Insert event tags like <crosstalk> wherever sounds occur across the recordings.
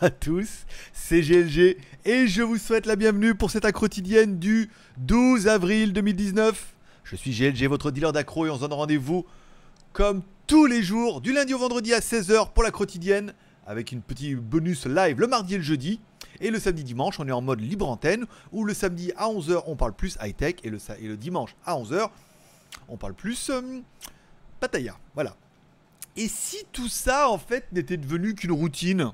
à tous, c'est GLG et je vous souhaite la bienvenue pour cette accro quotidienne du 12 avril 2019. Je suis GLG, votre dealer d'accro et on se donne rendez-vous comme tous les jours, du lundi au vendredi à 16h pour la quotidienne, avec une petite bonus live le mardi et le jeudi. Et le samedi dimanche, on est en mode libre antenne, où le samedi à 11h, on parle plus high-tech, et le, dimanche à 11h, on parle plus euh, Voilà. Et si tout ça, en fait, n'était devenu qu'une routine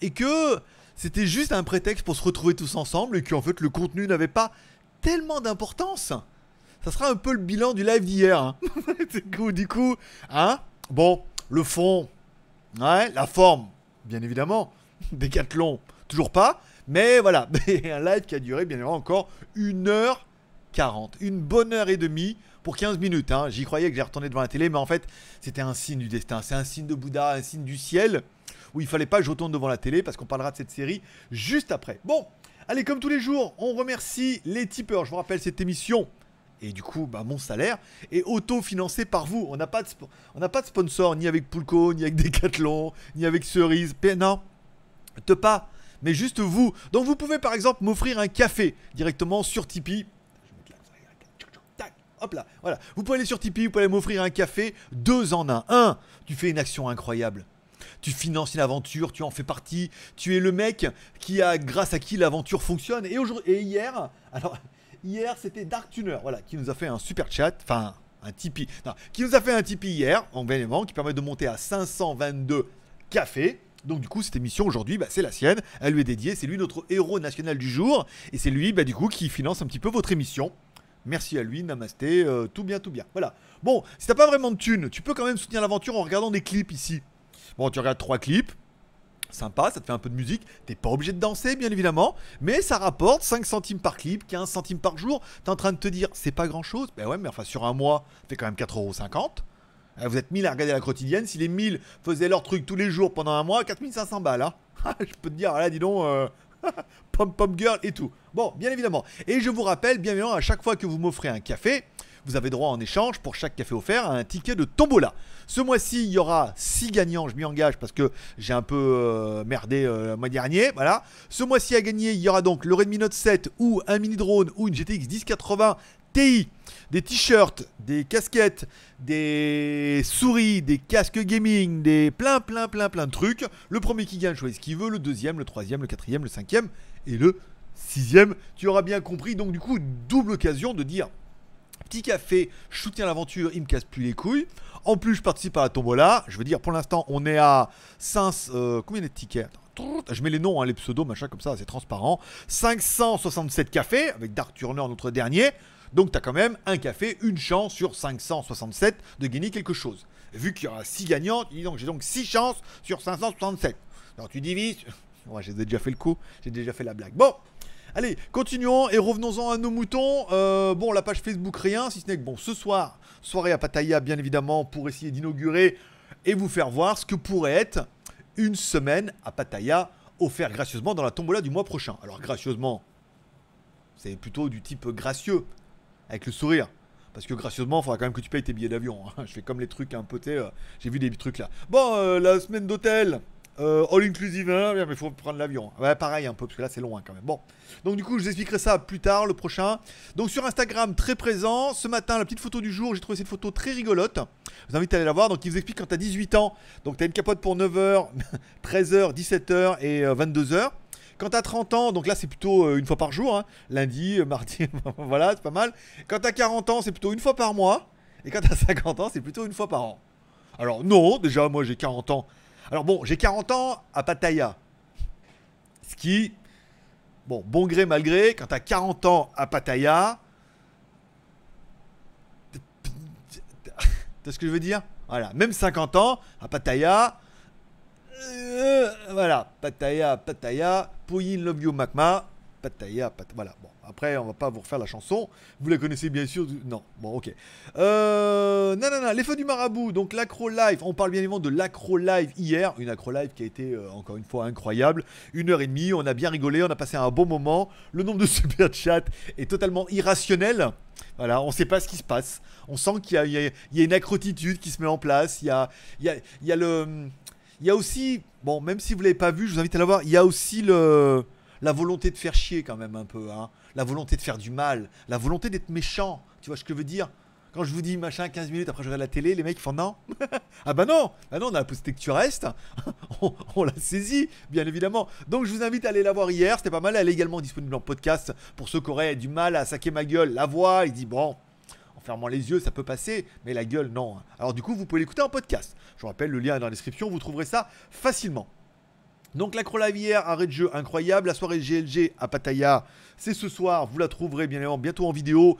Et que c'était juste un prétexte pour se retrouver tous ensemble, et en fait, le contenu n'avait pas tellement d'importance ça sera un peu le bilan du live d'hier. Hein. <laughs> du coup, hein Bon, le fond, ouais, la forme, bien évidemment. <laughs> Décathlon, toujours pas. Mais voilà, <laughs> un live qui a duré bien évidemment encore 1h40. Une bonne heure et demie pour 15 minutes. Hein. J'y croyais que j'allais retourner devant la télé, mais en fait, c'était un signe du destin. C'est un signe de Bouddha, un signe du ciel. Où il fallait pas que je retourne devant la télé parce qu'on parlera de cette série juste après. Bon, allez, comme tous les jours, on remercie les tipeurs. Je vous rappelle cette émission et du coup bah, mon salaire est auto-financé par vous. On n'a pas, de on pas de sponsor, ni avec Poulko, ni avec <laughs> Decathlon, ni avec Cerise, non, te pas, mais juste vous. Donc vous pouvez par exemple m'offrir un café directement sur Tipeee. Hop là, voilà. Vous pouvez aller sur Tipeee, vous pouvez m'offrir un café, deux en un. Un, tu fais une action incroyable tu finances une aventure, tu en fais partie, tu es le mec qui a, grâce à qui l'aventure fonctionne. Et, aujourd'hui, et hier, alors Hier, c'était Dark Tuner, voilà, qui nous a fait un super chat, enfin un Tipeee, qui nous a fait un Tipeee hier, en qui permet de monter à 522 cafés. Donc du coup, cette émission aujourd'hui, bah, c'est la sienne, elle lui est dédiée, c'est lui notre héros national du jour, et c'est lui, bah, du coup, qui finance un petit peu votre émission. Merci à lui, namasté, euh, tout bien, tout bien. Voilà. Bon, si t'as pas vraiment de thunes, tu peux quand même soutenir l'aventure en regardant des clips ici. Bon, tu regardes trois clips, sympa, ça te fait un peu de musique, t'es pas obligé de danser bien évidemment, mais ça rapporte 5 centimes par clip, 15 centimes par jour, t'es en train de te dire c'est pas grand chose, ben ouais mais enfin sur un mois, fait quand même 4,50€. Ah, vous êtes 1000 à regarder la quotidienne, si les 1000 faisaient leur truc tous les jours pendant un mois, 4500 balles, hein. là <laughs> ah, Je peux te dire, ah là dis donc, euh, <laughs> pom pom girl et tout. Bon, bien évidemment. Et je vous rappelle, bien évidemment, à chaque fois que vous m'offrez un café, vous avez droit en échange pour chaque café offert à un ticket de tombola. Ce mois-ci, il y aura 6 gagnants, je m'y engage parce que j'ai un peu euh, merdé euh, le mois dernier. Voilà. Ce mois-ci à gagner, il y aura donc le Redmi Note 7 ou un mini drone ou une GTX 1080 TI, des t-shirts, des casquettes, des souris, des casques gaming, des plein plein plein plein de trucs. Le premier qui gagne choisit ce qu'il veut, le deuxième, le troisième, le quatrième, le cinquième et le sixième. Tu auras bien compris, donc du coup, double occasion de dire Petit café, je soutiens l'aventure, il me casse plus les couilles. En plus, je participe à la tombola. Je veux dire, pour l'instant, on est à 5... Euh, combien de tickets je mets les noms, hein, les pseudos, machin comme ça, c'est transparent. 567 cafés, avec Dark Turner, notre dernier. Donc tu as quand même un café, une chance sur 567 de gagner quelque chose. Vu qu'il y aura 6 gagnants, j'ai donc 6 chances sur 567. Alors tu divises. Moi <laughs> j'ai déjà fait le coup, j'ai déjà fait la blague. Bon, Allez, continuons et revenons-en à nos moutons. Euh, bon, la page Facebook, rien, si ce n'est que bon, ce soir, soirée à Pattaya, bien évidemment, pour essayer d'inaugurer et vous faire voir ce que pourrait être une semaine à Pattaya offerte gracieusement dans la tombola du mois prochain. Alors, gracieusement, c'est plutôt du type gracieux, avec le sourire. Parce que gracieusement, il faudra quand même que tu payes tes billets d'avion. Hein. Je fais comme les trucs un peu, euh, j'ai vu des trucs là. Bon, euh, la semaine d'hôtel, euh, all inclusive, hein, mais il faut prendre l'avion. Ouais, pareil un peu, parce que là c'est loin quand même. Bon, donc du coup je vous expliquerai ça plus tard, le prochain. Donc sur Instagram, très présent. Ce matin, la petite photo du jour, j'ai trouvé cette photo très rigolote. Je vous invite à aller la voir. Donc il vous explique quand t'as 18 ans, donc t'as une capote pour 9h, 13h, 17h et 22h. Euh, quand t'as 30 ans, donc là c'est plutôt euh, une fois par jour, hein. lundi, <laughs> mardi, <laughs> voilà, c'est pas mal. Quand t'as 40 ans, c'est plutôt une fois par mois. Et quand t'as 50 ans, c'est plutôt une fois par an. Alors non, déjà moi j'ai 40 ans, alors bon, j'ai 40 ans à Pattaya. Ce qui, bon, bon gré malgré. quand t'as 40 ans à Pattaya, T'as ce que je veux dire Voilà, même 50 ans, à Pattaya, euh, voilà, Pattaya, Pattaya, love you magma. Pattaya, Pat... Voilà, bon. Après, on va pas vous refaire la chanson. Vous la connaissez bien sûr. Non, bon, ok. Euh... non. les feux du marabout. Donc, l'acro live. On parle bien évidemment de l'acro live hier. Une acro live qui a été, euh, encore une fois, incroyable. Une heure et demie. On a bien rigolé. On a passé un bon moment. Le nombre de <laughs> super chats est totalement irrationnel. Voilà, on ne sait pas ce qui se passe. On sent qu'il y, a une accrotitude qui se met en place. Il y a, il y a, il y a le. Il y a aussi, bon, même si vous l'avez pas vu, je vous invite à la voir. Il y a aussi le, la volonté de faire chier quand même un peu, hein, la volonté de faire du mal, la volonté d'être méchant, tu vois ce que je veux dire quand je vous dis machin 15 minutes après je regarde la télé, les mecs font non. <laughs> ah bah non, ah non, on a la que tu restes, on, l'a saisi, bien évidemment. Donc je vous invite à aller la voir hier, c'était pas mal, elle est également disponible en podcast pour ceux qui auraient du mal à saquer ma gueule, la voix, il dit bon, en fermant les yeux ça peut passer, mais la gueule non. Alors du coup vous pouvez l'écouter en podcast. Je vous rappelle, le lien est dans la description, vous trouverez ça facilement. Donc croix lavière arrêt de jeu incroyable. La soirée GLG à Pattaya, c'est ce soir. Vous la trouverez bien évidemment bientôt en vidéo.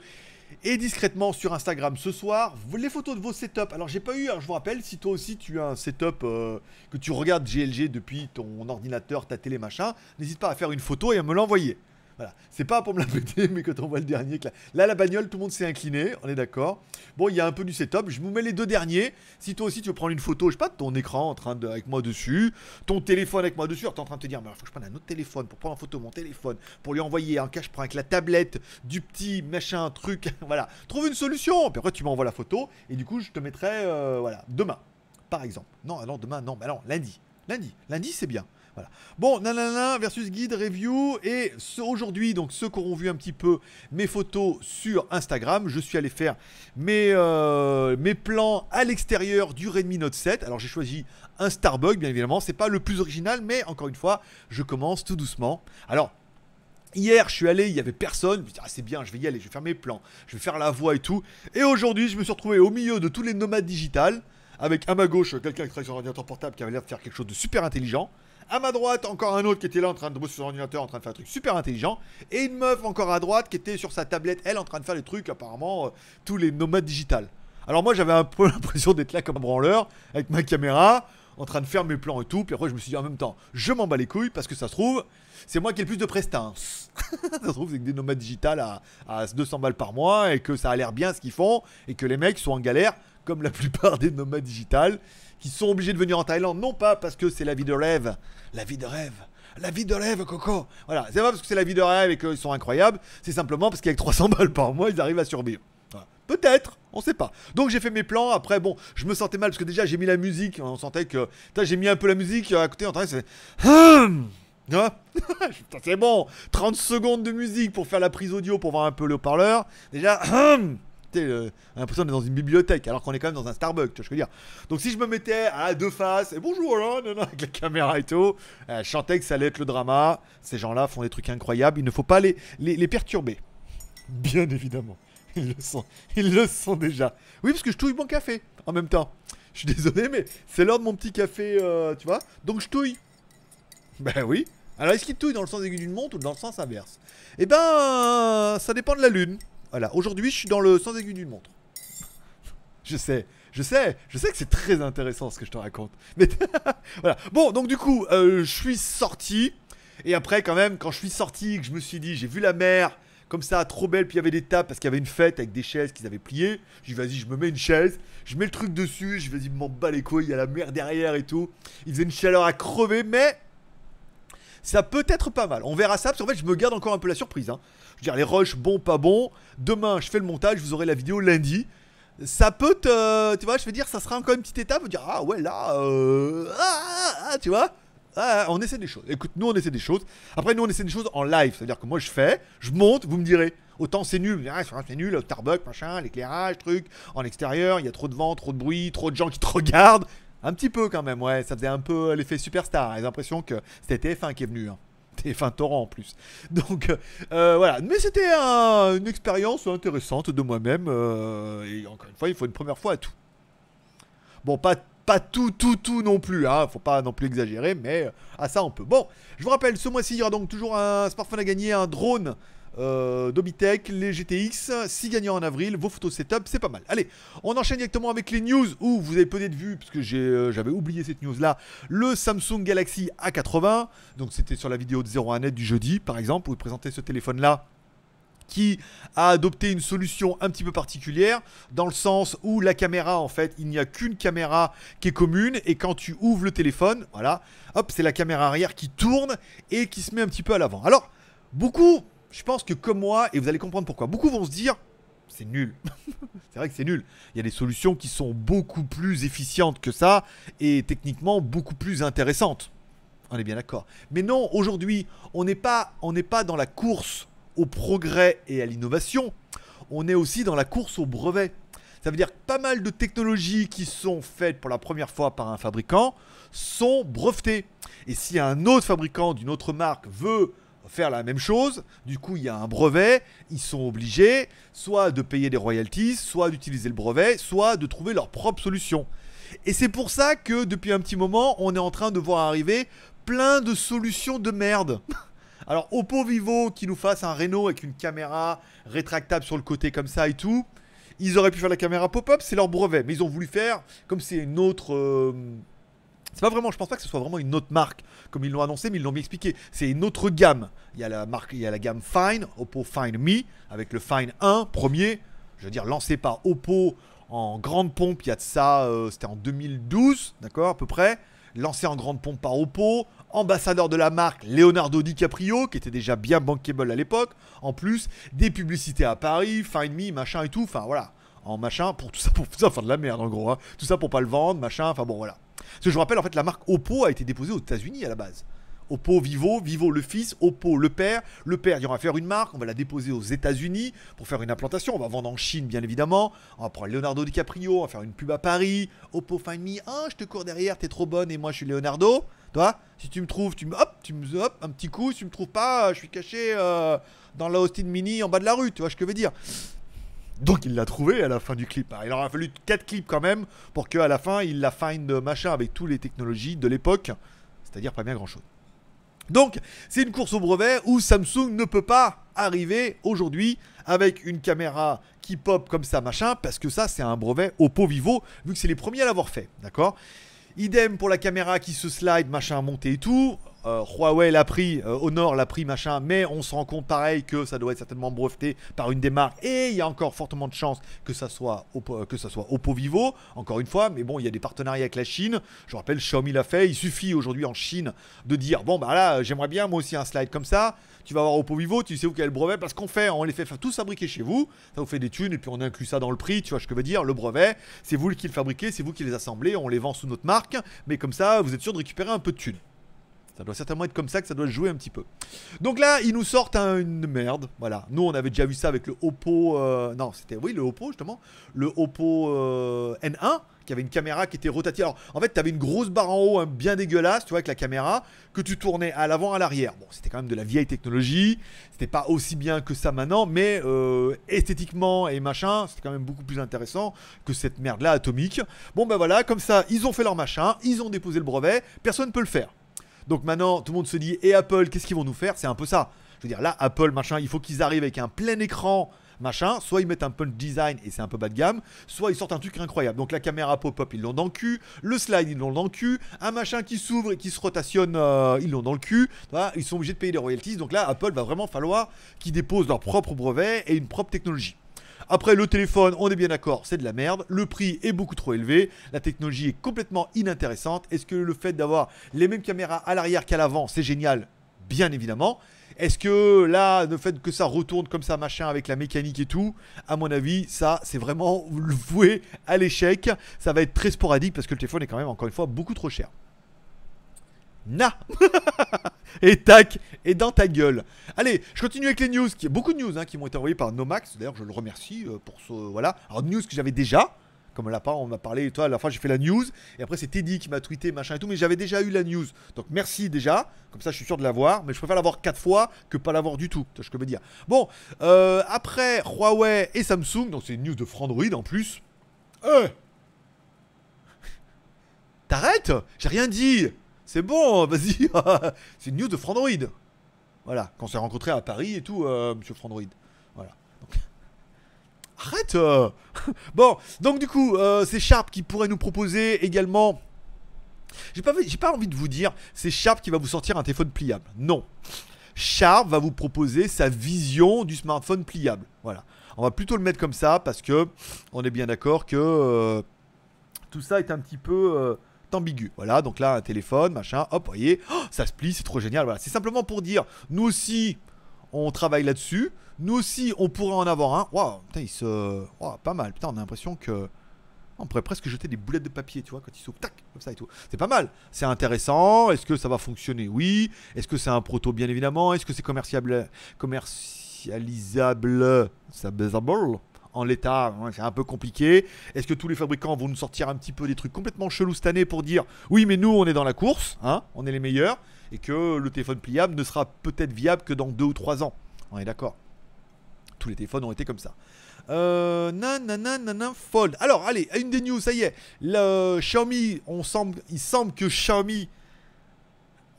Et discrètement sur Instagram ce soir, les photos de vos setups. Alors j'ai pas eu, je vous rappelle, si toi aussi tu as un setup euh, que tu regardes GLG depuis ton ordinateur, ta télé, machin, n'hésite pas à faire une photo et à me l'envoyer. Voilà. C'est pas pour me la péter, <laughs> mais quand on voit le dernier. Là, la bagnole, tout le monde s'est incliné, on est d'accord. Bon, il y a un peu du setup. Je vous mets les deux derniers. Si toi aussi tu veux prendre une photo, je sais pas, de ton écran en train de, avec moi dessus, ton téléphone avec moi dessus, alors t'es en train de te dire, mais il faut que je prenne un autre téléphone pour prendre en photo mon téléphone, pour lui envoyer un cache prends avec la tablette du petit machin truc. <laughs> voilà. Trouve une solution. Puis après, tu m'envoies la photo et du coup, je te mettrai, euh, voilà, demain, par exemple. Non, non, demain, non, bah non, lundi. Lundi, lundi, c'est bien. Voilà. Bon, nanana versus guide review. Et aujourd'hui, donc ceux qui auront vu un petit peu mes photos sur Instagram, je suis allé faire mes, euh, mes plans à l'extérieur du Redmi Note 7. Alors j'ai choisi un Starbucks, bien évidemment. C'est pas le plus original, mais encore une fois, je commence tout doucement. Alors, Hier, je suis allé, il n'y avait personne. Ah, c'est bien, je vais y aller, je vais faire mes plans, je vais faire la voix et tout. Et aujourd'hui, je me suis retrouvé au milieu de tous les nomades digitales, avec à ma gauche quelqu'un qui travaille sur un ordinateur portable qui avait l'air de faire quelque chose de super intelligent. À ma droite, encore un autre qui était là en train de bosser sur son ordinateur, en train de faire un truc super intelligent. Et une meuf encore à droite qui était sur sa tablette, elle, en train de faire les trucs, apparemment, euh, tous les nomades digitales. Alors moi, j'avais un peu <laughs> l'impression d'être là comme un branleur, avec ma caméra, en train de faire mes plans et tout. Puis après, je me suis dit en même temps, je m'en bats les couilles parce que ça se trouve, c'est moi qui ai le plus de prestance. <laughs> ça se trouve, c'est que des nomades digitales à, à 200 balles par mois et que ça a l'air bien ce qu'ils font et que les mecs sont en galère comme la plupart des nomades digitales sont obligés de venir en Thaïlande, non pas parce que c'est la vie de rêve, la vie de rêve, la vie de rêve, Coco. Voilà, c'est pas parce que c'est la vie de rêve et qu'ils sont incroyables, c'est simplement parce qu'avec 300 balles par mois, ils arrivent à survivre. Peut-être, on sait pas. Donc j'ai fait mes plans. Après, bon, je me sentais mal parce que déjà j'ai mis la musique. On sentait que. j'ai mis un peu la musique euh, à côté. On c'est. Hum <laughs> c'est bon, 30 secondes de musique pour faire la prise audio pour voir un peu le parleur. Déjà, hum euh, on a l'impression d'être dans une bibliothèque alors qu'on est quand même dans un Starbucks, tu vois ce que je veux dire. Donc si je me mettais à deux faces, et bonjour là, hein, avec la caméra et tout, euh, que ça allait être le drama. Ces gens-là font des trucs incroyables, il ne faut pas les, les, perturber. Bien évidemment. Ils le sont. Ils le sont déjà. Oui, parce que je touille mon café en même temps. Je suis désolé, mais c'est l'heure de mon petit café, euh, tu vois. Donc je touille. Ben oui. Alors est-ce qu'il touille dans le sens aigu d'une montre ou dans le sens inverse Et eh ben, euh, ça dépend de la lune. Voilà, aujourd'hui je suis dans le sans aiguille d'une montre. Je sais, je sais, je sais que c'est très intéressant ce que je te raconte. Mais <laughs> voilà. Bon, donc du coup, euh, je suis sorti. Et après, quand même, quand je suis sorti, que je me suis dit, j'ai vu la mer, comme ça, trop belle, puis il y avait des tables parce qu'il y avait une fête avec des chaises qu'ils avaient pliées. Je dis vas-y, je me mets une chaise, je mets le truc dessus, je vas-y, m'en bats les couilles, il y a la mer derrière et tout. Il faisait une chaleur à crever, mais ça peut être pas mal. On verra ça, parce qu'en fait, je me garde encore un peu la surprise. Hein. Je veux dire, les rushs, bon, pas bon. Demain, je fais le montage, vous aurez la vidéo lundi. Ça peut te. Tu vois, je veux dire, ça sera encore une petite étape. Vous dire, ah ouais, là. Euh, ah, ah, ah, ah, tu vois on essaie des choses. Écoute, nous on essaie des choses. Après, nous on essaie des choses en live. C'est-à-dire que moi je fais, je monte, vous me direz. Autant c'est nul, c'est nul, Starbucks, machin, l'éclairage, truc, en extérieur, il y a trop de vent, trop de bruit, trop de gens qui te <laughs> regardent. Un petit peu quand même, ouais, ça faisait un peu l'effet superstar. J'ai l'impression que c'était f 1 qui est venu. Hein des <laughs> 20 Torrent en plus. Donc euh, euh, voilà, mais c'était une expérience intéressante de moi-même. Euh, et encore une fois, il faut une première fois à tout. Bon, pas, pas tout, tout, tout non plus, hein. faut pas non plus exagérer, mais à ça on peut. Bon, je vous rappelle, ce mois-ci, il y aura donc toujours un smartphone à gagner, un drone euh, les GTX, 6 gagnants en avril, vos photos setup, c'est pas mal. Allez, on enchaîne directement avec les news où vous avez peut-être vu, parce que euh, j'avais oublié cette news là, le Samsung Galaxy A80, donc c'était sur la vidéo de 01net du jeudi par exemple, où il présentait ce téléphone là qui a adopté une solution un petit peu particulière dans le sens où la caméra en fait il n'y a qu'une caméra qui est commune et quand tu ouvres le téléphone voilà hop c'est la caméra arrière qui tourne et qui se met un petit peu à l'avant alors beaucoup je pense que comme moi, et vous allez comprendre pourquoi, beaucoup vont se dire, c'est nul. <laughs> c'est vrai que c'est nul. Il y a des solutions qui sont beaucoup plus efficientes que ça et techniquement beaucoup plus intéressantes. On est bien d'accord. Mais non, aujourd'hui, on n'est pas, pas dans la course au progrès et à l'innovation. On est aussi dans la course au brevet. Ça veut dire que pas mal de technologies qui sont faites pour la première fois par un fabricant sont brevetées. Et si un autre fabricant d'une autre marque veut faire la même chose. Du coup, il y a un brevet. Ils sont obligés soit de payer des royalties, soit d'utiliser le brevet, soit de trouver leur propre solution. Et c'est pour ça que depuis un petit moment, on est en train de voir arriver plein de solutions de merde. <laughs> Alors Oppo Vivo qui nous fasse un Reno avec une caméra rétractable sur le côté comme ça et tout. Ils auraient pu faire la caméra pop-up, c'est leur brevet. Mais ils ont voulu faire comme c'est une autre... Euh, c'est pas vraiment, je pense pas que ce soit vraiment une autre marque comme ils l'ont annoncé, mais ils l'ont bien expliqué. C'est une autre gamme. Il y a la marque, il y a la gamme Fine, Oppo Fine Me avec le Fine 1 premier, je veux dire lancé par Oppo en grande pompe. Il y a de ça, euh, c'était en 2012, d'accord, à peu près. Lancé en grande pompe par Oppo, ambassadeur de la marque Leonardo DiCaprio, qui était déjà bien bankable à l'époque. En plus, des publicités à Paris, Fine Me, machin et tout. Enfin voilà, en machin, pour tout ça, pour tout ça, de la merde en gros, hein. tout ça pour pas le vendre, machin, enfin bon voilà. Parce que je vous rappelle, en fait, la marque Oppo a été déposée aux États-Unis à la base. Oppo, Vivo, Vivo le fils, Oppo le père. Le père, il y aura faire une marque, on va la déposer aux États-Unis pour faire une implantation. On va vendre en Chine, bien évidemment. On va prendre Leonardo DiCaprio, on va faire une pub à Paris. Oppo Find Me, ah, je te cours derrière, t'es trop bonne et moi je suis Leonardo. Toi, si tu me trouves, tu me hop, tu me hop, un petit coup. Si tu me trouves pas, je suis caché euh, dans la Austin Mini en bas de la rue, tu vois ce que je veux dire. Donc il l'a trouvé à la fin du clip. Il aura fallu 4 clips quand même pour qu'à la fin il la find machin avec toutes les technologies de l'époque, c'est-à-dire pas bien grand-chose. Donc c'est une course au brevet où Samsung ne peut pas arriver aujourd'hui avec une caméra qui pop comme ça machin parce que ça c'est un brevet au pot vivo vu que c'est les premiers à l'avoir fait, d'accord Idem pour la caméra qui se slide, machin, monter et tout. Euh, Huawei l'a pris, euh, Honor l'a pris, machin, mais on se rend compte pareil que ça doit être certainement breveté par une des marques et il y a encore fortement de chances que ça soit Oppo, que ça soit Vivo, encore une fois, mais bon, il y a des partenariats avec la Chine. Je rappelle, Xiaomi l'a fait. Il suffit aujourd'hui en Chine de dire bon bah là, j'aimerais bien moi aussi un slide comme ça. Tu vas avoir Oppo Vivo, tu sais où quel brevet parce qu'on fait, on les fait tous fabriquer chez vous. Ça vous fait des thunes et puis on inclut ça dans le prix. Tu vois ce que je veux dire Le brevet, c'est vous qui le fabriquez, c'est vous qui les assemblez, on les vend sous notre marque, mais comme ça, vous êtes sûr de récupérer un peu de thunes. Ça doit certainement être comme ça que ça doit jouer un petit peu. Donc là, ils nous sortent une merde. Voilà. Nous, on avait déjà vu ça avec le Oppo. Euh, non, c'était oui, le Oppo justement, le Oppo euh, N1 qui avait une caméra qui était rotative. Alors, en fait, tu avais une grosse barre en haut, hein, bien dégueulasse, tu vois, avec la caméra, que tu tournais à l'avant, à l'arrière. Bon, c'était quand même de la vieille technologie, c'était pas aussi bien que ça maintenant, mais euh, esthétiquement et machin, c'était quand même beaucoup plus intéressant que cette merde-là atomique. Bon, ben voilà, comme ça, ils ont fait leur machin, ils ont déposé le brevet, personne ne peut le faire. Donc maintenant, tout le monde se dit, et Apple, qu'est-ce qu'ils vont nous faire C'est un peu ça. Je veux dire, là, Apple, machin, il faut qu'ils arrivent avec un plein écran machin. Soit ils mettent un punch design et c'est un peu bas de gamme, soit ils sortent un truc incroyable. Donc la caméra pop-up, ils l'ont dans le cul, le slide, ils l'ont dans le cul, un machin qui s'ouvre et qui se rotationne, euh, ils l'ont dans le cul. ils sont obligés de payer des royalties. Donc là, Apple va vraiment falloir qu'ils déposent leur propre brevet et une propre technologie. Après, le téléphone, on est bien d'accord, c'est de la merde. Le prix est beaucoup trop élevé. La technologie est complètement inintéressante. Est-ce que le fait d'avoir les mêmes caméras à l'arrière qu'à l'avant, c'est génial Bien évidemment. Est-ce que là, le fait que ça retourne comme ça, machin, avec la mécanique et tout, à mon avis, ça, c'est vraiment voué à l'échec. Ça va être très sporadique parce que le téléphone est quand même, encore une fois, beaucoup trop cher na <laughs> Et tac, et dans ta gueule. Allez, je continue avec les news. Qui, beaucoup de news hein, qui m'ont été envoyées par Nomax. D'ailleurs, je le remercie euh, pour ce. Voilà. Alors, news que j'avais déjà. Comme là, on m'a parlé, toi, à la fin, j'ai fait la news. Et après, c'est Teddy qui m'a tweeté, machin et tout. Mais j'avais déjà eu la news. Donc, merci déjà. Comme ça, je suis sûr de l'avoir. Mais je préfère l'avoir quatre fois que pas l'avoir du tout. Tu vois ce que je veux dire. Bon, euh, après, Huawei et Samsung. Donc, c'est une news de Frandroid en plus. Euh T'arrêtes J'ai rien dit c'est bon, <laughs> vas-y, c'est une news de Frandroid. Voilà, quand on s'est rencontrés à Paris et tout, euh, monsieur Frandroid. Voilà. <laughs> Arrête euh. <laughs> Bon, donc du coup, euh, c'est Sharp qui pourrait nous proposer également... J'ai pas, j'ai pas envie de vous dire, c'est Sharp qui va vous sortir un téléphone pliable. Non. Sharp va vous proposer sa vision du smartphone pliable. Voilà. On va plutôt le mettre comme ça parce que on est bien d'accord que tout ça est un petit peu ambigu. Voilà, donc là, un téléphone, machin, hop, voyez, oh, ça se plie, c'est trop génial. Voilà, c'est simplement pour dire, nous aussi, on travaille là-dessus. Nous aussi, on pourrait en avoir un. Waouh, putain, il se. Waouh, pas mal. Putain, on a l'impression que. On pourrait presque jeter des boulettes de papier, tu vois, quand ils s'ouvre, tac, comme ça et tout. C'est pas mal, c'est intéressant. Est-ce que ça va fonctionner Oui. Est-ce que c'est un proto, bien évidemment Est-ce que c'est Commercialisable Ça en l'état, hein, c'est un peu compliqué. Est-ce que tous les fabricants vont nous sortir un petit peu des trucs complètement chelous cette année pour dire oui, mais nous, on est dans la course, hein, on est les meilleurs, et que le téléphone pliable ne sera peut-être viable que dans deux ou trois ans On est d'accord. Tous les téléphones ont été comme ça. Euh, nanana, nanana, fold. Alors, allez, une des news, ça y est. Le Xiaomi, on semble, il semble que Xiaomi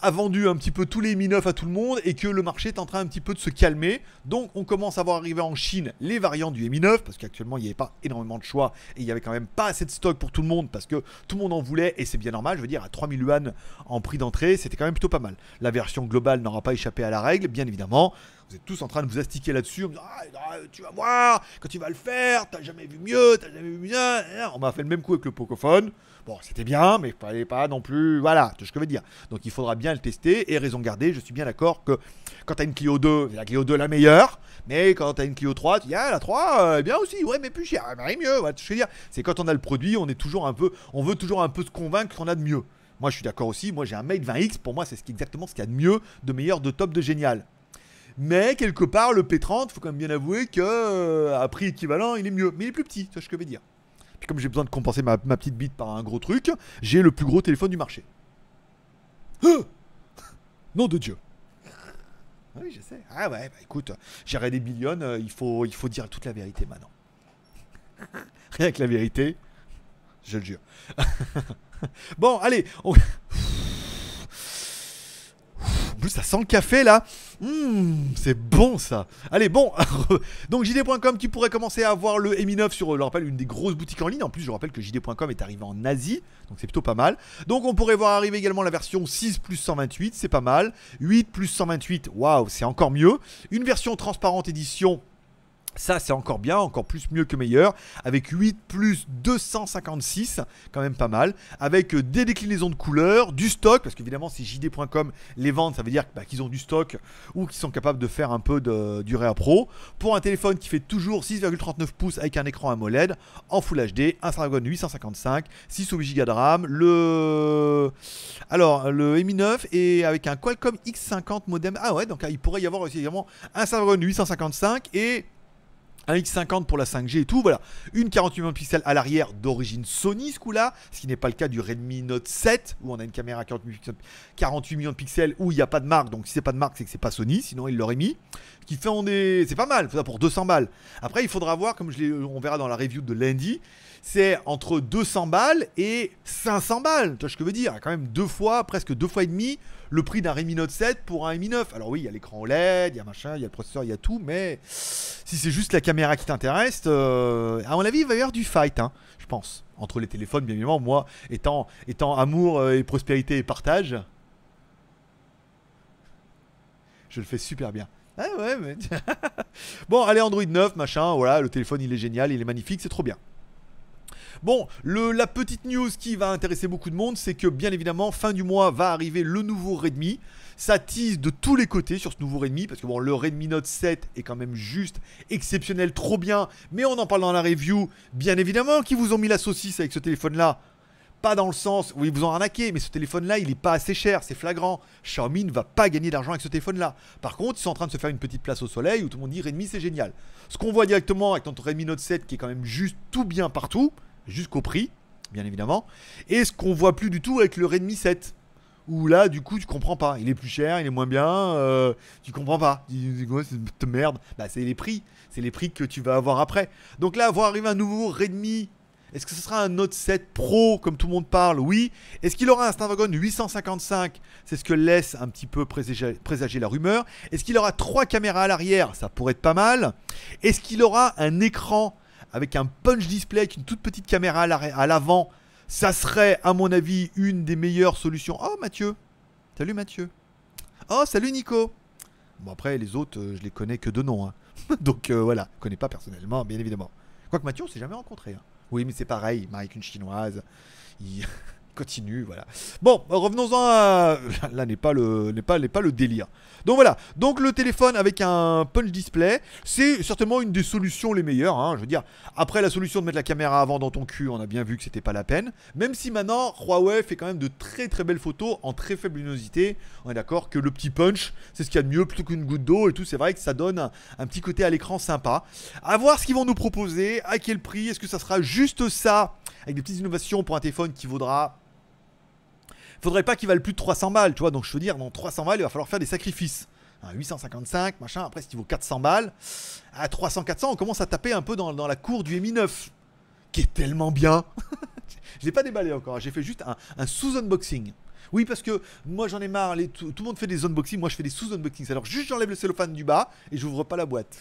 a vendu un petit peu tous les Mi 9 à tout le monde et que le marché est en train un petit peu de se calmer. Donc on commence à voir arriver en Chine les variantes du Mi 9 parce qu'actuellement il n'y avait pas énormément de choix et il n'y avait quand même pas assez de stock pour tout le monde parce que tout le monde en voulait et c'est bien normal. Je veux dire, à 3000 yuan en prix d'entrée, c'était quand même plutôt pas mal. La version globale n'aura pas échappé à la règle, bien évidemment. Vous êtes tous en train de vous astiquer là-dessus. Ah, tu vas voir, quand tu vas le faire, t'as jamais vu mieux, t'as jamais vu mieux. On m'a fait le même coup avec le pocophone. Bon, c'était bien, mais fallait pas non plus. Voilà, tout ce que je veux dire. Donc il faudra bien le tester et raison garder. Je suis bien d'accord que quand t'as une Clio 2, la Clio 2 la meilleure. Mais quand t'as une Clio 3, tu dis ah la 3, euh, bien aussi. Ouais, mais plus cher, elle mais mieux. dire, c'est quand on a le produit, on est toujours un peu, on veut toujours un peu se convaincre qu'on a de mieux. Moi, je suis d'accord aussi. Moi, j'ai un Mate 20X. Pour moi, c'est ce exactement ce qu'il y a de mieux, de meilleur, de top, de génial. Mais quelque part, le P30, faut quand même bien avouer que euh, à prix équivalent, il est mieux. Mais il est plus petit, c'est ce que je vais dire. Puis comme j'ai besoin de compenser ma, petite bite par un gros truc, j'ai le plus gros téléphone du marché. Non, hein Nom de Dieu. Ah oui, je sais. Ah ouais, bah écoute, j'irai des billions, euh, il, faut, il faut dire toute la vérité maintenant. Rien que la vérité, je le jure. <laughs> bon, allez, on... <laughs> ça sent le café là. Mmh, c'est bon ça. Allez, bon. <laughs> Donc, JD.com qui pourrait commencer à avoir le Mi 9 sur, euh, je le rappelle, une des grosses boutiques en ligne. En plus, je rappelle que JD.com est arrivé en Asie. Donc, c'est plutôt pas mal. Donc, on pourrait voir arriver également la version 6 plus 128. C'est pas mal. 8 plus 128. Waouh, c'est encore mieux. Une version transparente édition ça, c'est encore bien, encore plus mieux que meilleur. Avec 8 plus 256, quand même pas mal. Avec euh, des déclinaisons de couleurs, du stock, parce qu'évidemment, si JD.com les vend, ça veut dire bah, qu'ils ont du stock ou qu'ils sont capables de faire un peu de, du Réa Pro. Pour un téléphone qui fait toujours 6,39 pouces avec un écran AMOLED en Full HD, un Snapdragon 855, 6 ou 8 Go de RAM, le. Alors, le Mi 9 et avec un Qualcomm X50 modem. Ah ouais, donc ah, il pourrait y avoir aussi évidemment un Snapdragon 855 et un X50 pour la 5G et tout, voilà. Une 48 millions de pixels à l'arrière d'origine Sony ce coup-là, ce qui n'est pas le cas du Redmi Note 7 où on a une caméra 48 millions de pixels où il n'y a pas de marque. Donc si c'est pas de marque, c'est que c'est pas Sony, sinon il l'aurait mis. Ce qui fait on est, c'est pas mal, ça pour 200 balles. Après il faudra voir, comme on verra dans la review de lundi, c'est entre 200 balles et 500 balles. Tu vois ce que je veux dire Quand même deux fois, presque deux fois et demi le prix d'un Redmi Note 7 pour un Mi 9. Alors oui, il y a l'écran OLED, il y a machin, il y a le processeur, il y a tout, mais si c'est juste la caméra qui t'intéresse, euh, à mon avis, il va y avoir du fight, hein, je pense. Entre les téléphones, bien évidemment, moi, étant, étant amour euh, et prospérité et partage, je le fais super bien. Ah ouais, mais... <laughs> bon, allez, Android 9, machin, voilà, le téléphone, il est génial, il est magnifique, c'est trop bien. Bon, la petite news qui va intéresser beaucoup de monde, c'est que bien évidemment, fin du mois va arriver le nouveau Redmi. Ça tease de tous les côtés sur ce nouveau Redmi, parce que bon, le Redmi Note 7 est quand même juste exceptionnel, trop bien, mais on en parle dans la review, bien évidemment, qui vous ont mis la saucisse avec ce téléphone-là pas dans le sens où ils vous ont arnaqué, mais ce téléphone-là, il n'est pas assez cher, c'est flagrant. Xiaomi ne va pas gagner d'argent avec ce téléphone-là. Par contre, ils sont en train de se faire une petite place au soleil où tout le monde dit Redmi, c'est génial. Ce qu'on voit directement avec notre Redmi Note 7, qui est quand même juste tout bien partout, jusqu'au prix, bien évidemment. Et ce qu'on voit plus du tout avec le Redmi 7. Où là, du coup, tu comprends pas. Il est plus cher, il est moins bien, euh, tu comprends pas. Tu c'est merde. Bah, c'est les prix. C'est les prix que tu vas avoir après. Donc là, voir arriver un nouveau Redmi est-ce que ce sera un Note 7 Pro comme tout le monde parle Oui. Est-ce qu'il aura un Snapdragon 855 C'est ce que laisse un petit peu présager, présager la rumeur. Est-ce qu'il aura trois caméras à l'arrière Ça pourrait être pas mal. Est-ce qu'il aura un écran avec un punch display, avec une toute petite caméra à l'avant, ça serait, à mon avis, une des meilleures solutions. Oh, Mathieu Salut, Mathieu Oh, salut, Nico Bon, après, les autres, euh, je les connais que de nom. Hein. <laughs> Donc, euh, voilà, je connais pas personnellement, bien évidemment. Quoique Mathieu, on s'est jamais rencontré. Hein. Oui, mais c'est pareil, il une chinoise. Il... <laughs> continue, voilà. Bon, revenons-en à... Là, n'est pas, le... pas, pas le délire. Donc voilà, donc le téléphone avec un punch display, c'est certainement une des solutions les meilleures, hein, je veux dire. Après la solution de mettre la caméra avant dans ton cul, on a bien vu que c'était pas la peine. Même si maintenant, Huawei fait quand même de très très belles photos en très faible luminosité. On est d'accord que le petit punch, c'est ce qu'il y a de mieux plutôt qu'une goutte d'eau et tout. C'est vrai que ça donne un, petit côté à l'écran sympa. À voir ce qu'ils vont nous proposer, à quel prix, est-ce que ça sera juste ça, avec des petites innovations pour un téléphone qui vaudra faudrait pas qu'ils valent plus de 300 balles, tu vois. Donc je veux dire, dans 300 balles, il va falloir faire des sacrifices. 855, hein, machin. Après, si tu vaut 400 balles, à 300, 400, on commence à taper un peu dans, la cour du Mi9, qui est tellement bien. <laughs> je l'ai pas déballé encore, j'ai fait juste un, sous-unboxing. Oui, parce que moi j'en ai marre, les, tout, tout, le monde fait des unboxings, moi je fais des sous-unboxings. Alors juste j'enlève le cellophane du bas et j'ouvre pas la boîte.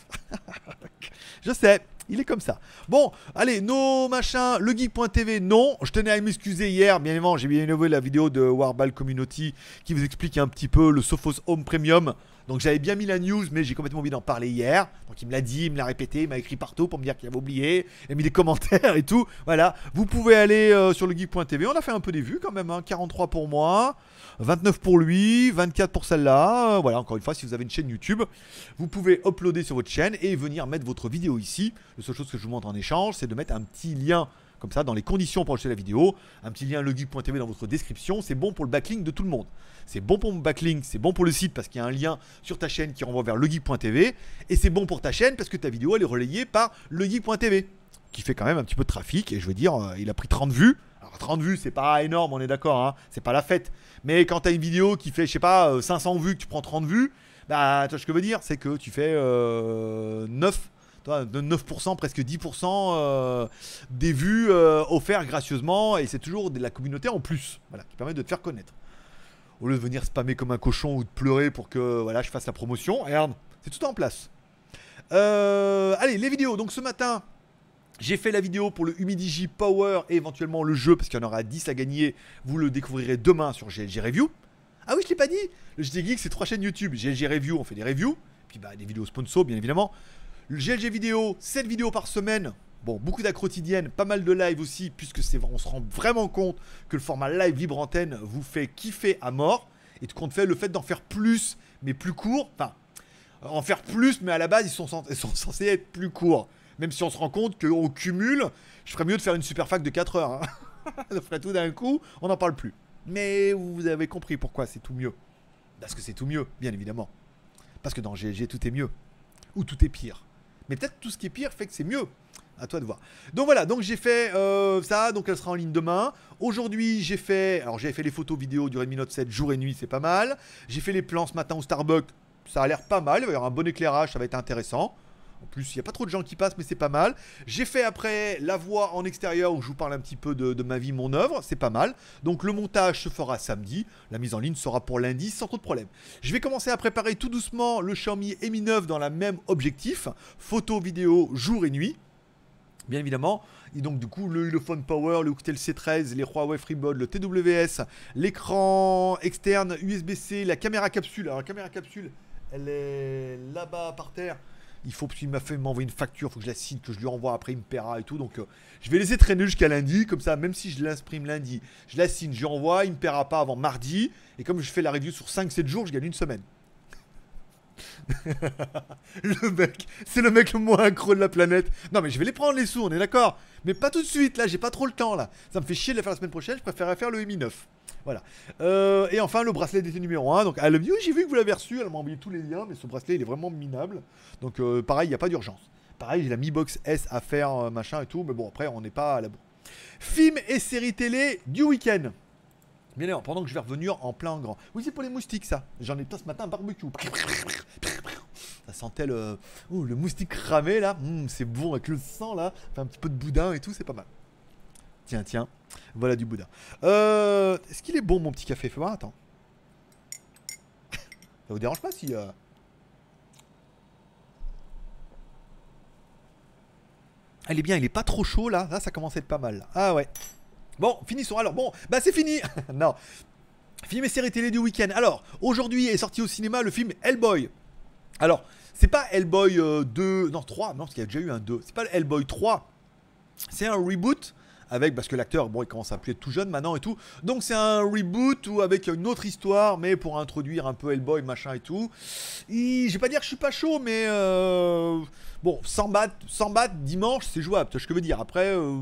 <laughs> je sais, il est comme ça. Bon, allez, nos machins, le geek.tv, non. Je tenais à m'excuser hier, bien évidemment, j'ai bien innové la vidéo de Warball Community qui vous explique un petit peu le Sophos Home Premium. Donc j'avais bien mis la news, mais j'ai complètement oublié d'en parler hier. Donc il me l'a dit, il me l'a répété, il m'a écrit partout pour me dire qu'il avait oublié. Il a mis des <laughs> commentaires et tout. Voilà, vous pouvez aller euh, sur le geek.tv. On a fait un peu des vues quand même, 43 hein. pour moi. 29 pour lui, 24 pour celle-là. Euh, voilà, encore une fois, si vous avez une chaîne YouTube, vous pouvez uploader sur votre chaîne et venir mettre votre vidéo ici. La seule chose que je vous montre en échange, c'est de mettre un petit lien comme ça dans les conditions pour acheter la vidéo. Un petit lien legeek.tv dans votre description, c'est bon pour le backlink de tout le monde. C'est bon pour le backlink, c'est bon pour le site parce qu'il y a un lien sur ta chaîne qui renvoie vers legeek.tv et c'est bon pour ta chaîne parce que ta vidéo elle est relayée par legeek.tv qui fait quand même un petit peu de trafic et je veux dire, euh, il a pris 30 vues. 30 vues, c'est pas énorme, on est d'accord, hein, c'est pas la fête. Mais quand t'as une vidéo qui fait, je sais pas, 500 euh, vues, que tu prends 30 vues, bah, tu vois ce que je veux dire, c'est que tu fais 9 euh, 9%, presque 10% euh, des vues offertes gracieusement, et c'est toujours de la communauté en plus, voilà, qui permet de te faire connaître. Au lieu de venir spammer comme un cochon ou de pleurer pour que voilà, je fasse la promotion, regarde, c'est tout en place. allez, les vidéos, donc ce matin, j'ai fait la vidéo pour le Humidigi Power et éventuellement le jeu, parce qu'il y en aura 10 à gagner. Vous le découvrirez demain sur GLG Review. Ah oui, je l'ai pas dit Le GD Geek, c'est trois chaînes YouTube. GLG Review, on fait des reviews. Puis bah, des vidéos sponsor, bien évidemment. Le GLG Vidéo, 7 vidéos par semaine. Bon, beaucoup d'acrotidiennes, pas mal de live aussi, puisque c'est, on se rend vraiment compte que le format live libre antenne vous fait kiffer à mort. Et de compte fait, le fait d'en faire plus, mais plus court. Enfin, en faire plus, mais à la base, ils sont <laughs> censés être plus courts. Même si on se rend compte qu'on cumule, je ferais mieux de faire une super fac de 4 heures. Hein. <laughs> ça ferait tout d'un coup, on n'en parle plus. Mais vous avez compris pourquoi c'est tout mieux. Parce que c'est tout mieux, bien évidemment. Parce que dans GLG, tout est mieux. Ou tout est pire. Mais peut-être tout ce qui est pire fait que c'est mieux. À toi de voir. Donc voilà, donc j'ai fait euh, ça, donc elle sera en ligne demain. Aujourd'hui, j'ai fait. Alors j'ai fait les photos vidéo du Redmi Note 7 jour et nuit, c'est pas mal. J'ai fait les plans ce matin au Starbucks, ça a l'air pas mal. Il va y avoir un bon éclairage, ça va être intéressant plus, il n'y a pas trop de gens qui passent, mais c'est pas mal. J'ai fait après la voix en extérieur où je vous parle un petit peu de, ma vie, mon œuvre. C'est pas mal. Donc le montage se fera samedi. La mise en ligne sera pour lundi sans trop de problème. Je vais commencer à préparer tout doucement le Xiaomi Mi 9 dans la même objectif. Photo, vidéo, jour et nuit. Bien évidemment, et donc du coup le phone Power, le hotel C13, les Huawei FreeBud, le TWS, l'écran externe USB-C, la caméra capsule. Alors la caméra capsule, elle est là-bas par terre. Il faut qu'il m'a fait m'envoyer une facture, il faut que je la signe, que je lui envoie après, il me paiera et tout. Donc euh, je vais laisser traîner jusqu'à lundi, comme ça, même si je l'imprime lundi, je la signe, je lui envoie, il me paiera pas avant mardi. Et comme je fais la review sur 5-7 jours, je gagne une semaine. <laughs> le mec, c'est le mec le moins accro de la planète. Non mais je vais les prendre les sous, on est d'accord. Mais pas tout de suite, là, j'ai pas trop le temps, là. Ça me fait chier de les faire la semaine prochaine, je préférerais faire le MI 9. Voilà. Euh, et enfin, le bracelet d'été numéro 1. Donc, à le j'ai vu que vous l'avez reçu. Elle m'a envoyé tous les liens, mais ce bracelet, il est vraiment minable. Donc, euh, pareil, il n'y a pas d'urgence. Pareil, j'ai la Mi Box S à faire, euh, machin et tout. Mais bon, après, on n'est pas à la bourre. Films et séries télé du week-end. Bien alors, pendant que je vais revenir en plein grand. Oui, c'est pour les moustiques, ça. J'en ai plein ce matin, un barbecue. Ça sentait le, le moustique ramé, là. Hum, c'est bon, avec le sang, là. un petit peu de boudin et tout, c'est pas mal. Tiens, tiens. Voilà du boudin. Euh, est-ce qu'il est bon, mon petit café Fais voir, attends. Ça vous dérange pas si... Euh, Elle est bien, il est pas trop chaud là. Là, ça commence à être pas mal. Ah ouais. Bon, finissons alors. Bon, bah c'est fini. <laughs> non. Film et série télé du week-end. Alors, aujourd'hui est sorti au cinéma le film Hellboy. Alors, c'est pas Hellboy 2, euh, non 3, non, parce qu'il y a déjà eu un 2. C'est pas Hellboy 3. C'est un reboot avec parce que l'acteur bon il commence à plus être tout jeune maintenant et tout donc c'est un reboot ou avec une autre histoire mais pour introduire un peu Hellboy machin et tout et, je vais pas dire que je suis pas chaud mais euh, bon 100 battre, 100 battre dimanche c'est jouable tu vois ce que je veux dire après euh,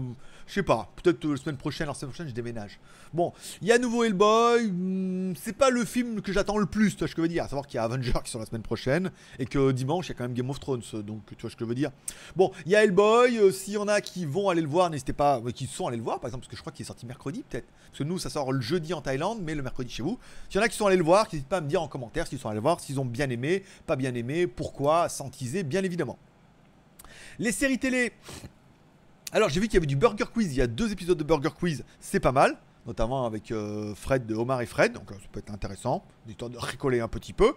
je sais pas, peut-être euh, la semaine prochaine, la semaine prochaine je déménage. Bon, il y a nouveau Hellboy, hmm, c'est pas le film que j'attends le plus, tu vois ce que je veux dire, à savoir qu'il y a Avengers qui sont la semaine prochaine, et que dimanche il y a quand même Game of Thrones, donc tu vois ce que je veux dire. Bon, il y a Hellboy, euh, s'il y en a qui vont aller le voir, n'hésitez pas, euh, qui sont allés le voir par exemple, parce que je crois qu'il est sorti mercredi peut-être, parce que nous ça sort le jeudi en Thaïlande, mais le mercredi chez vous. S'il y en a qui sont allés le voir, n'hésitez pas à me dire en commentaire s'ils sont allés le voir, s'ils ont bien aimé, pas bien aimé, pourquoi, sans teaser bien évidemment. Les séries télé, alors j'ai vu qu'il y avait du Burger Quiz, il y a deux épisodes de Burger Quiz, c'est pas mal, notamment avec euh, Fred de Omar et Fred, donc euh, ça peut être intéressant, temps de récolter un petit peu.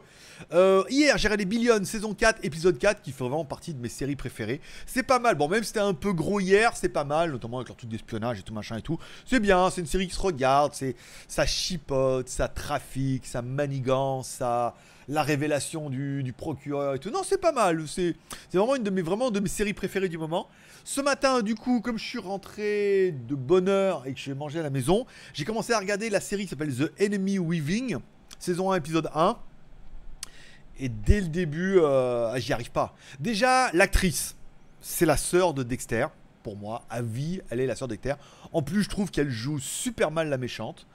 Euh, hier j'ai regardé Billion saison 4, épisode 4, qui fait vraiment partie de mes séries préférées. C'est pas mal, bon même si c'était un peu gros hier, c'est pas mal, notamment avec leur truc d'espionnage et tout machin et tout. C'est bien, c'est une série qui se regarde, c'est ça chipote, ça trafique, ça manigance, ça la révélation du, procureur et tout. Non, c'est pas mal. C'est vraiment une de mes, vraiment de mes séries préférées du moment. Ce matin, du coup, comme je suis rentré de bonne heure et que je vais manger à la maison, j'ai commencé à regarder la série qui s'appelle The Enemy Weaving, saison 1, épisode 1. Et dès le début, euh, ah, j'y arrive pas. Déjà, l'actrice, c'est la sœur de Dexter. Pour moi, à vie, elle est la sœur de Dexter. En plus, je trouve qu'elle joue super mal la méchante.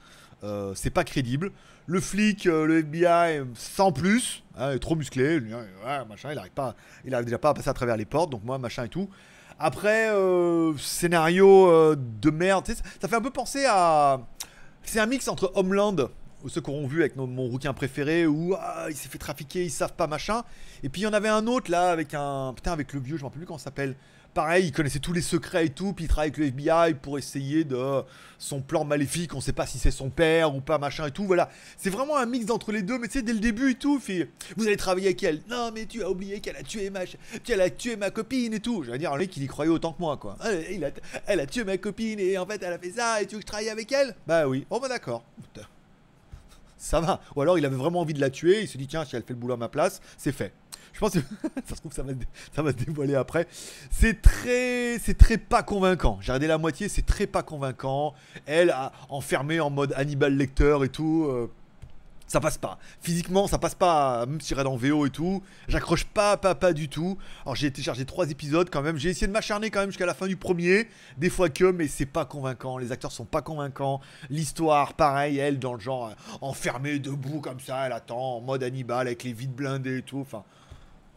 Euh, c'est pas crédible. Le flic, euh, le FBI, sans plus, hein, est trop musclé, machin, il arrive pas, il arrive déjà pas à passer à travers les portes, donc moi, machin et tout. Après, euh, scénario de merde, ça fait un peu penser à. C'est un mix entre Homeland, ceux qu'auront vu avec mon rouquin préféré, où ah, il s'est fait trafiquer, ils savent pas machin. Et puis il y en avait un autre là, avec un. Putain, avec le vieux, je m'en rappelle plus comment ça s'appelle. Pareil, il connaissait tous les secrets et tout, puis il travaille avec le FBI pour essayer de son plan maléfique, on sait pas si c'est son père ou pas, machin et tout, voilà. C'est vraiment un mix entre les deux, mais c'est dès le début et tout, fille. vous allez travailler avec elle. Non, mais tu as oublié qu'elle a tué ma, tu, a tué ma copine et tout. veux dire, le mec, il y croyait autant que moi, quoi. Ah, elle, a, elle a tué ma copine et en fait, elle a fait ça et tu veux que je travaille avec elle Bah oui, oh bah d'accord. Ça va. Ou alors, il avait vraiment envie de la tuer, il se dit, tiens, si elle fait le boulot à ma place, c'est fait. Je pense que <laughs> ça se trouve, ça va, ça va se dévoiler après. C'est très, c'est très pas convaincant. J'ai regardé la moitié, c'est très pas convaincant. Elle a enfermé en mode Hannibal Lecter et tout. Euh, ça passe pas. Physiquement, ça passe pas, même si je est en VO et tout. J'accroche pas, pas, pas du tout. Alors j'ai été chargé trois épisodes quand même. J'ai essayé de m'acharner quand même jusqu'à la fin du premier. Des fois que, mais c'est pas convaincant. Les acteurs sont pas convaincants. L'histoire, pareil, elle, dans le genre, euh, enfermée debout comme ça, elle attend, en mode Hannibal, avec les vides blindés et tout. Enfin,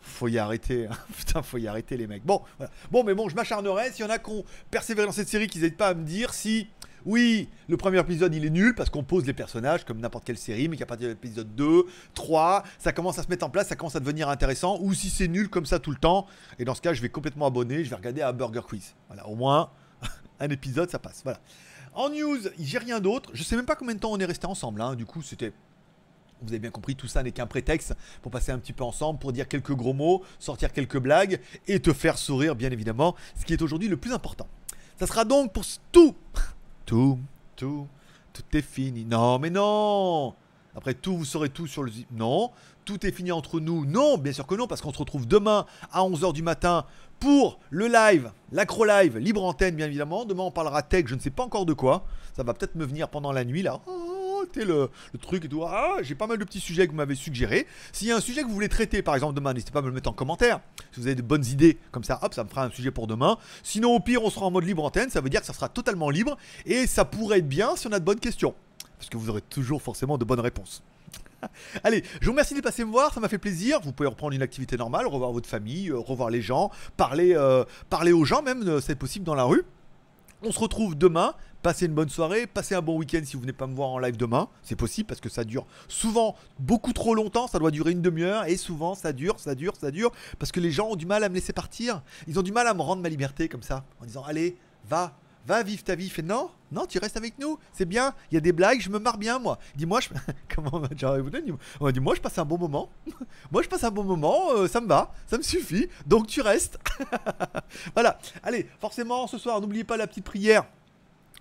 faut y arrêter. Hein. <laughs> Putain, faut y arrêter les mecs. Bon, voilà. bon, mais bon, je m'acharnerai. S'il y en a qui ont persévéré dans cette série, qu'ils n'hésitent pas à me dire si, oui, le premier épisode il est nul parce qu'on pose les personnages comme n'importe quelle série, mais qu'à partir de l'épisode 2, 3, ça commence à se mettre en place, ça commence à devenir intéressant, ou si c'est nul comme ça tout le temps. Et dans ce cas, je vais complètement abonner, je vais regarder à Burger Quiz. Voilà, au moins, <laughs> un épisode, ça passe. Voilà. En news, j'ai rien d'autre. Je sais même pas combien de temps on est resté ensemble. Hein. Du coup, c'était vous avez bien compris, tout ça n'est qu'un prétexte pour passer un petit peu ensemble, pour dire quelques gros mots, sortir quelques blagues et te faire sourire, bien évidemment, ce qui est aujourd'hui le plus important. Ça sera donc pour tout. Tout, tout, tout est fini. Non, mais non Après tout, vous saurez tout sur le... Non, tout est fini entre nous. Non, bien sûr que non, parce qu'on se retrouve demain à 11h du matin pour le live, lacro live, libre antenne, bien évidemment. Demain, on parlera tech, je ne sais pas encore de quoi. Ça va peut-être me venir pendant la nuit, là le, truc et tout. Ah, j'ai pas mal de petits sujets que vous m'avez suggérés. S'il y a un sujet que vous voulez traiter, par exemple, demain, n'hésitez pas à me le mettre en commentaire. Si vous avez de bonnes idées, comme ça, hop, ça me fera un sujet pour demain. Sinon, au pire, on sera en mode libre antenne. Ça veut dire que ça sera totalement libre. Et ça pourrait être bien si on a de bonnes questions. Parce que vous aurez toujours forcément de bonnes réponses. <laughs> Allez, je vous remercie de passer me voir, ça m'a fait plaisir. Vous pouvez reprendre une activité normale, revoir votre famille, euh, revoir les gens, parler, euh, parler aux gens même, euh, c'est possible dans la rue. On se retrouve demain Passez une bonne soirée, passez un bon week-end si vous venez pas me voir en live demain. C'est possible parce que ça dure souvent beaucoup trop longtemps. Ça doit durer une demi-heure et souvent ça dure, ça dure, ça dure parce que les gens ont du mal à me laisser partir. Ils ont du mal à me rendre ma liberté comme ça en disant allez, va, va vivre ta vie. Il fait non, non, tu restes avec nous, c'est bien, il y a des blagues, je me marre bien moi. Dis-moi, je... <laughs> comment on vous On moi je passe un bon moment, <laughs> moi je passe un bon moment, euh, ça me va, ça me suffit, donc tu restes. <laughs> voilà, allez, forcément ce soir, n'oubliez pas la petite prière.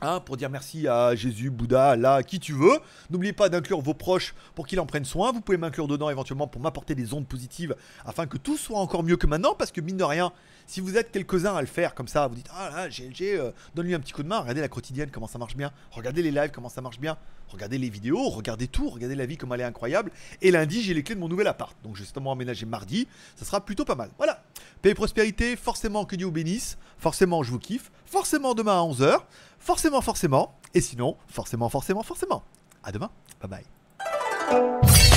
Hein, pour dire merci à Jésus, Bouddha, là, qui tu veux. N'oubliez pas d'inclure vos proches pour qu'ils en prennent soin. Vous pouvez m'inclure dedans éventuellement pour m'apporter des ondes positives afin que tout soit encore mieux que maintenant. Parce que mine de rien, si vous êtes quelques-uns à le faire comme ça, vous dites Ah là, GLG, euh, donne-lui un petit coup de main. Regardez la quotidienne, comment ça marche bien. Regardez les lives, comment ça marche bien. Regardez les vidéos, regardez tout, regardez la vie, comment elle est incroyable. Et lundi, j'ai les clés de mon nouvel appart. Donc justement emménager mardi, ça sera plutôt pas mal. Voilà. Paix et prospérité, forcément que Dieu vous bénisse. Forcément, je vous kiffe. Forcément, demain à 11h forcément, forcément. Et sinon, forcément, forcément, forcément. À demain. Bye bye.